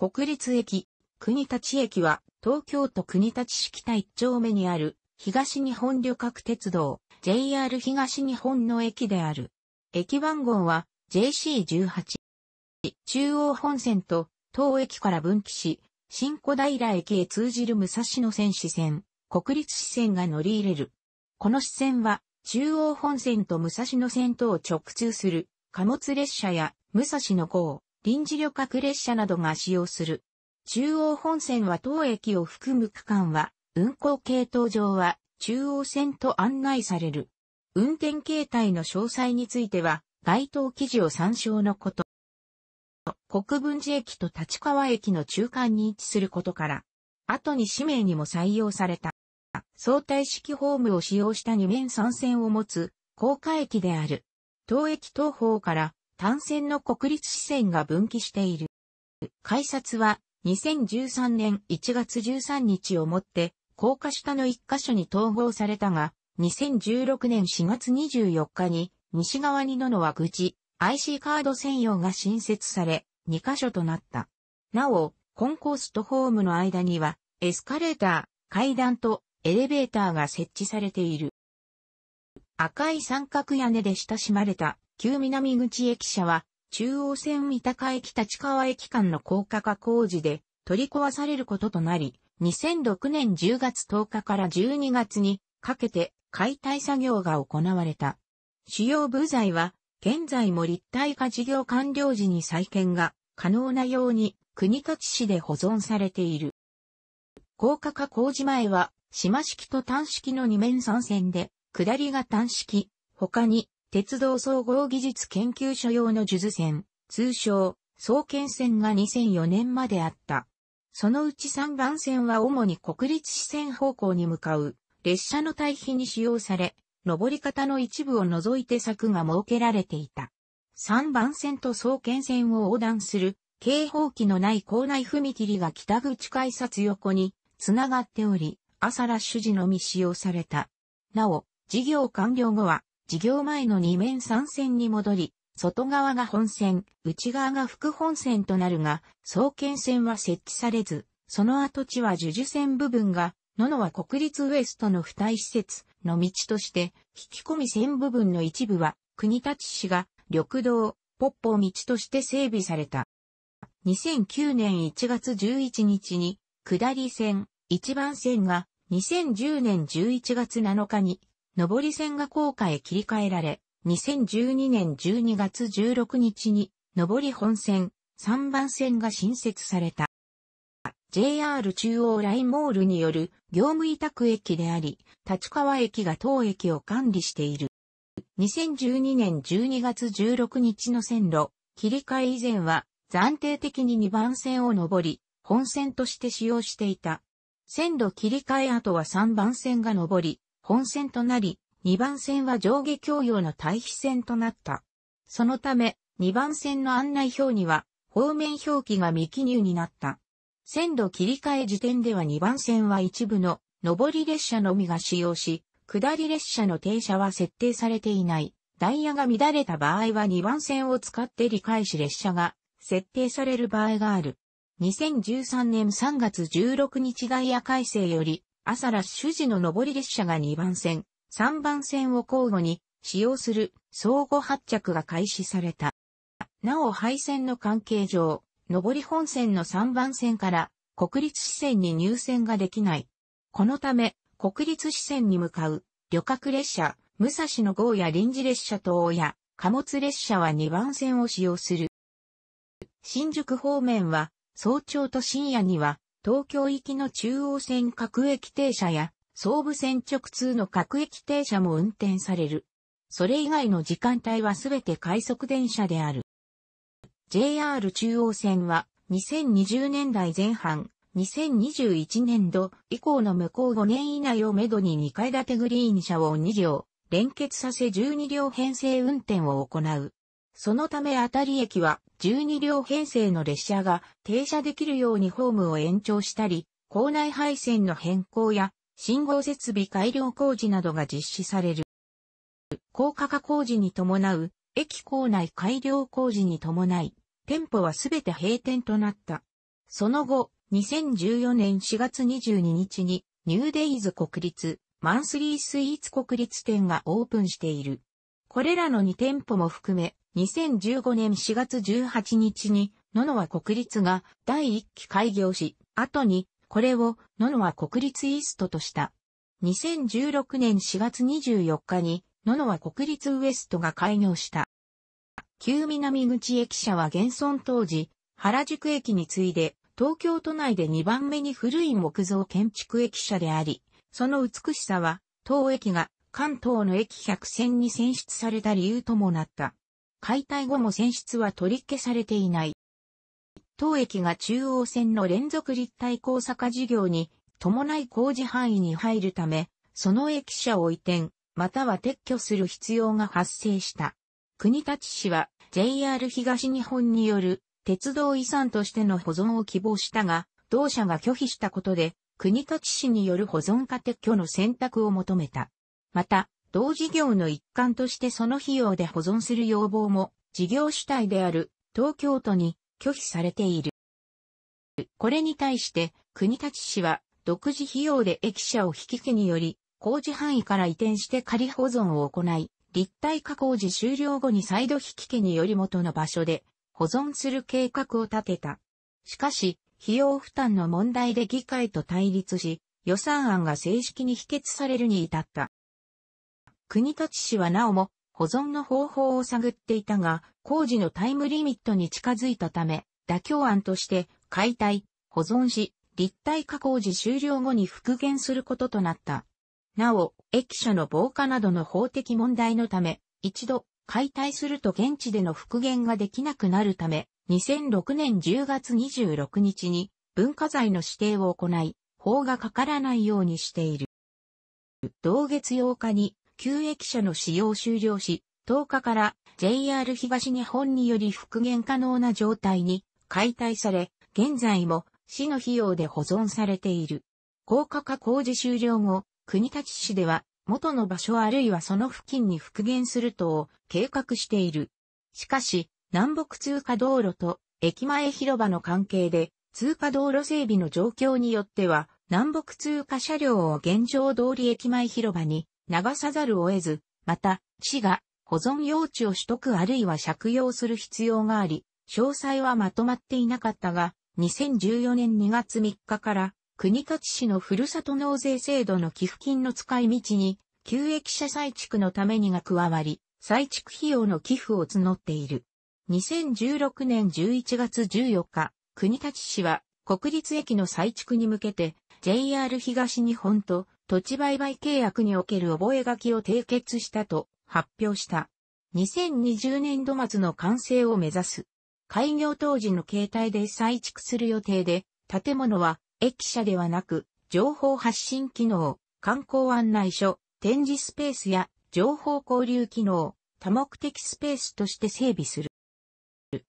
国立駅、国立駅は東京都国立市北一丁目にある東日本旅客鉄道 JR 東日本の駅である。駅番号は JC18。中央本線と当駅から分岐し、新小平駅へ通じる武蔵野線支線、国立支線が乗り入れる。この支線は中央本線と武蔵野線とを直通する貨物列車や武蔵野号、臨時旅客列車などが使用する。中央本線は当駅を含む区間は、運行系統上は中央線と案内される。運転形態の詳細については、該当記事を参照のこと。国分寺駅と立川駅の中間に位置することから、後に氏名にも採用された。相対式ホームを使用した2面3線を持つ、高架駅である。当駅東方から単線の国立支線が分岐している。改札は2013年1月13日をもって高架下の1箇所に統合されたが、2016年4月24日に西側に野のは口 IC カード専用が新設され、2箇所となった。なお、コンコースとホームの間にはエスカレーター、階段とエレベーターが設置されている。赤い三角屋根で親しまれた旧南口駅舎は、中央線三鷹駅立川駅間の高架化工事で取り壊されることとなり、2006年10月10日から12月にかけて解体作業が行われた。主要部材は、現在も立体化事業完了時に再建が可能なように国立市で保存されている。高架化工事前は、島式と単式の2面3線で、下りが単式、他に鉄道総合技術研究所用の術珠線、通称、総建線が2004年まであった。そのうち3番線は主に国立支線方向に向かう列車の対比に使用され、上り方の一部を除いて柵が設けられていた。3番線と総建線を横断する警報機のない校内踏切が北口改札横に繋がっており、朝ラッシュ時のみ使用された。なお、事業完了後は事業前の2面3線に戻り、外側が本線、内側が副本線となるが、総建線は設置されず、その跡地は樹樹線部分が、野々は国立ウエストの付帯施設の道として、引き込み線部分の一部は、国立市が緑道、ポッポ道として整備された。2009年1月11日に、下り線、一番線が、2010年11月7日に、上り線が高架へ切り替えられ、2012年12月16日に、上り本線、3番線が新設された。JR 中央ラインモールによる業務委託駅であり、立川駅が当駅を管理している。2012年12月16日の線路、切り替え以前は暫定的に2番線を上り、本線として使用していた。線路切り替え後は3番線が上り、本線となり、2番線は上下共用の対比線となった。そのため、2番線の案内表には、方面表記が未記入になった。線路切り替え時点では2番線は一部の上り列車のみが使用し、下り列車の停車は設定されていない。ダイヤが乱れた場合は2番線を使って理解し列車が設定される場合がある。2013年3月16日ダイヤ改正より朝ラッシュ時の上り列車が2番線、3番線を交互に使用する相互発着が開始された。なお廃線の関係上、上り本線の3番線から国立支線に入線ができない。このため、国立支線に向かう旅客列車、武蔵野号や臨時列車等や貨物列車は2番線を使用する。新宿方面は早朝と深夜には東京行きの中央線各駅停車や、総武線直通の各駅停車も運転される。それ以外の時間帯はすべて快速電車である。JR 中央線は2020年代前半、2021年度以降の向こう5年以内をめどに2階建てグリーン車を2両、連結させ12両編成運転を行う。そのため当たり駅は12両編成の列車が停車できるようにホームを延長したり、校内配線の変更や信号設備改良工事などが実施される。高架化工事に伴う駅構内改良工事に伴い、店舗はすべて閉店となった。その後、2014年4月22日にニューデイズ国立マンスリースイーツ国立店がオープンしている。これらの2店舗も含め、2015年4月18日に、野々は国立が第1期開業し、後に、これを野々は国立イーストとした。2016年4月24日に、野々は国立ウエストが開業した。旧南口駅舎は現存当時、原宿駅に次いで、東京都内で2番目に古い木造建築駅舎であり、その美しさは、当駅が関東の駅百選に選出された理由ともなった。解体後も選出は取り消されていない。当駅が中央線の連続立体交差化事業に伴い工事範囲に入るため、その駅舎を移転、または撤去する必要が発生した。国立市は JR 東日本による鉄道遺産としての保存を希望したが、同社が拒否したことで、国立市による保存化撤去の選択を求めた。また、同事業の一環としてその費用で保存する要望も、事業主体である東京都に拒否されている。これに対して、国立市は、独自費用で駅舎を引き手により、工事範囲から移転して仮保存を行い、立体化工事終了後に再度引き手により元の場所で保存する計画を立てた。しかし、費用負担の問題で議会と対立し、予算案が正式に否決されるに至った。国立市はなおも保存の方法を探っていたが、工事のタイムリミットに近づいたため、妥協案として解体、保存し、立体化工事終了後に復元することとなった。なお、駅舎の防火などの法的問題のため、一度解体すると現地での復元ができなくなるため、2006年10月26日に文化財の指定を行い、法がかからないようにしている。同月8日に旧駅舎の使用終了し、10日から JR 東日本により復元可能な状態に解体され、現在も市の費用で保存されている。高架化工事終了後、国立市では元の場所あるいはその付近に復元すると計画している。しかし、南北通過道路と駅前広場の関係で通過道路整備の状況によっては南北通過車両を現状通り駅前広場に流さざるを得ず、また、市が保存用地を取得あるいは借用する必要があり、詳細はまとまっていなかったが、2014年2月3日から、国立市のふるさと納税制度の寄付金の使い道に、旧駅舎再築のためにが加わり、再築費用の寄付を募っている。2016年11月14日、国立市は国立駅の再築に向けて JR 東日本と土地売買契約における覚書を締結したと発表した。2020年度末の完成を目指す。開業当時の形態で再築する予定で、建物は駅舎ではなく、情報発信機能、観光案内所、展示スペースや情報交流機能、多目的スペースとして整備する。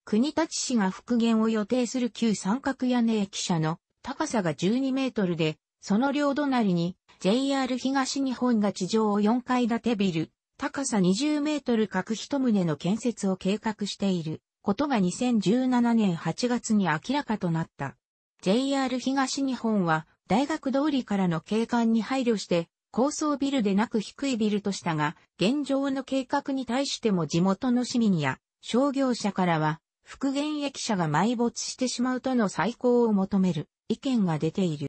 国立市が復元を予定する旧三角屋根駅舎の高さが12メートルで、その両隣に JR 東日本が地上4階建てビル、高さ20メートル各一棟の建設を計画していることが2017年8月に明らかとなった。JR 東日本は大学通りからの景観に配慮して高層ビルでなく低いビルとしたが、現状の計画に対しても地元の市民や商業者からは復元駅舎が埋没してしまうとの再考を求める意見が出ている。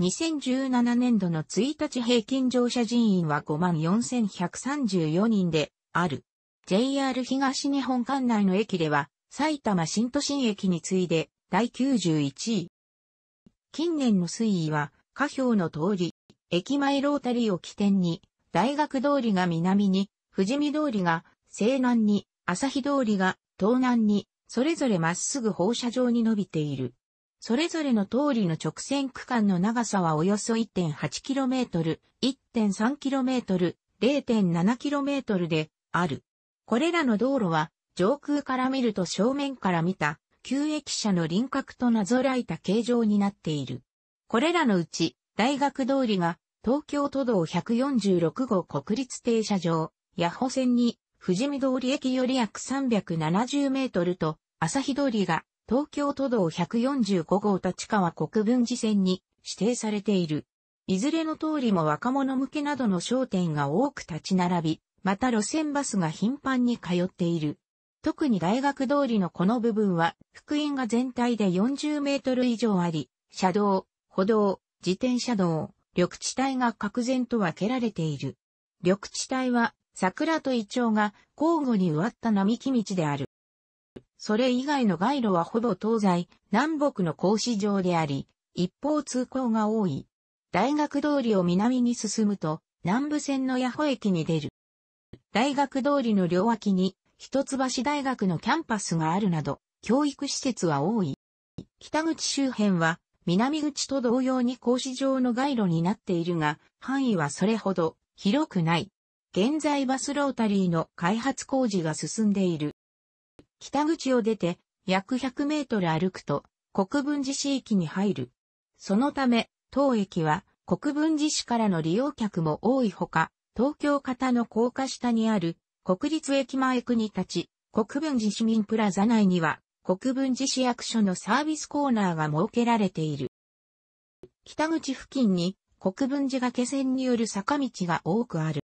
2017年度の1日平均乗車人員は54,134人である。JR 東日本管内の駅では、埼玉新都心駅に次いで第91位。近年の推移は、下表の通り、駅前ロータリーを起点に、大学通りが南に、富士見通りが西南に、朝日通りが東南に、それぞれまっすぐ放射状に伸びている。それぞれの通りの直線区間の長さはおよそ 1.8km、1.3km、0.7km である。これらの道路は上空から見ると正面から見た旧駅舎の輪郭となぞらえた形状になっている。これらのうち大学通りが東京都道146号国立停車場、八保線に富士見通り駅より約370メートルと朝日通りが東京都道145号立川国分寺線に指定されている。いずれの通りも若者向けなどの商店が多く立ち並び、また路線バスが頻繁に通っている。特に大学通りのこの部分は、福音が全体で40メートル以上あり、車道、歩道、自転車道、緑地帯が格然と分けられている。緑地帯は、桜とイチョウが交互に植わった並木道である。それ以外の街路はほぼ東西、南北の格子状であり、一方通行が多い。大学通りを南に進むと、南部線の八保駅に出る。大学通りの両脇に、一橋大学のキャンパスがあるなど、教育施設は多い。北口周辺は、南口と同様に格子状の街路になっているが、範囲はそれほど広くない。現在バスロータリーの開発工事が進んでいる。北口を出て約100メートル歩くと国分寺市駅に入る。そのため、当駅は国分寺市からの利用客も多いほか、東京方の高架下にある国立駅前区に立ち、国分寺市民プラザ内には国分寺市役所のサービスコーナーが設けられている。北口付近に国分寺が気線による坂道が多くある。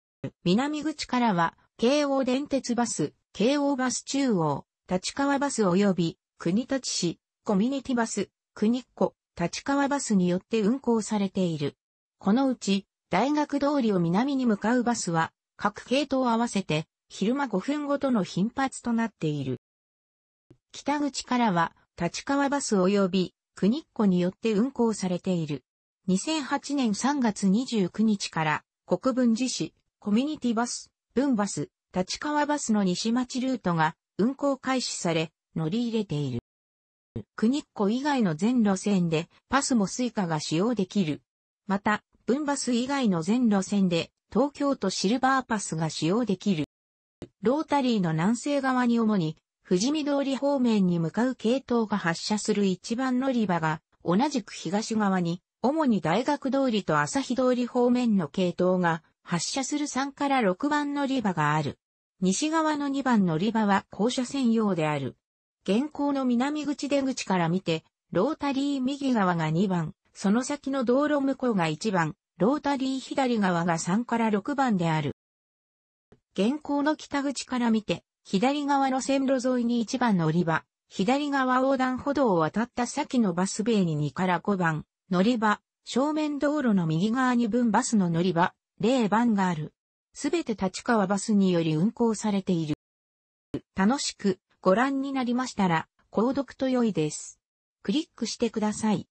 南口からは、京王電鉄バス、京王バス中央、立川バス及び国立市、コミュニティバス、国っ子、立川バスによって運行されている。このうち、大学通りを南に向かうバスは、各系統合わせて、昼間5分ごとの頻発となっている。北口からは、立川バス及び、国っ子によって運行されている。2008年3月29日から、国分寺市、コミュニティバス、文バス、立川バスの西町ルートが、運行開始され、乗り入れている。国っ子以外の全路線でパスもスイカが使用できる。また、分バス以外の全路線で東京都シルバーパスが使用できる。ロータリーの南西側に主に富士見通り方面に向かう系統が発車する一番乗り場が同じく東側に主に大学通りと朝日通り方面の系統が発車する3から6番乗り場がある。西側の2番乗り場は校舎専用である。現行の南口出口から見て、ロータリー右側が2番、その先の道路向こうが1番、ロータリー左側が3から6番である。現行の北口から見て、左側の線路沿いに1番乗り場、左側横断歩道を渡った先のバスベイに2から5番、乗り場、正面道路の右側に分バスの乗り場、0番がある。すべて立川バスにより運行されている。楽しくご覧になりましたら、購読と良いです。クリックしてください。